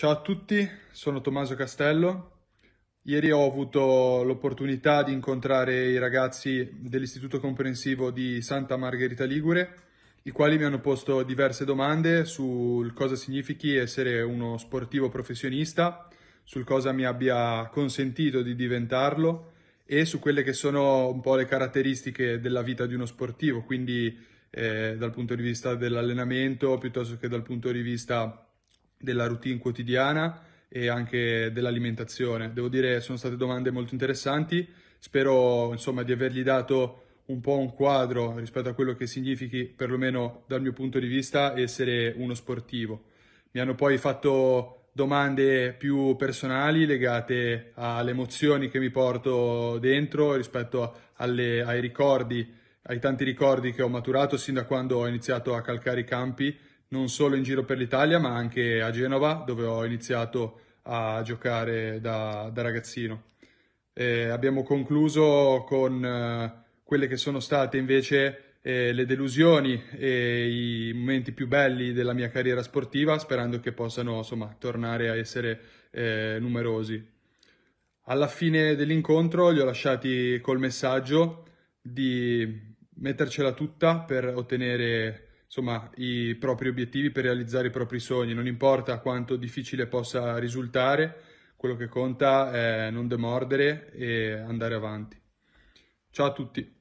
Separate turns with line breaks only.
Ciao a tutti, sono Tommaso Castello. Ieri ho avuto l'opportunità di incontrare i ragazzi dell'Istituto Comprensivo di Santa Margherita Ligure, i quali mi hanno posto diverse domande sul cosa significhi essere uno sportivo professionista, sul cosa mi abbia consentito di diventarlo e su quelle che sono un po' le caratteristiche della vita di uno sportivo, quindi eh, dal punto di vista dell'allenamento piuttosto che dal punto di vista della routine quotidiana e anche dell'alimentazione. Devo dire che sono state domande molto interessanti, spero insomma di avergli dato un po' un quadro rispetto a quello che significhi, perlomeno dal mio punto di vista, essere uno sportivo. Mi hanno poi fatto domande più personali legate alle emozioni che mi porto dentro rispetto alle, ai ricordi, ai tanti ricordi che ho maturato sin da quando ho iniziato a calcare i campi non solo in giro per l'Italia ma anche a Genova dove ho iniziato a giocare da, da ragazzino. Eh, abbiamo concluso con eh, quelle che sono state invece eh, le delusioni e i momenti più belli della mia carriera sportiva sperando che possano insomma, tornare a essere eh, numerosi. Alla fine dell'incontro li ho lasciati col messaggio di mettercela tutta per ottenere insomma, i propri obiettivi per realizzare i propri sogni, non importa quanto difficile possa risultare, quello che conta è non demordere e andare avanti. Ciao a tutti!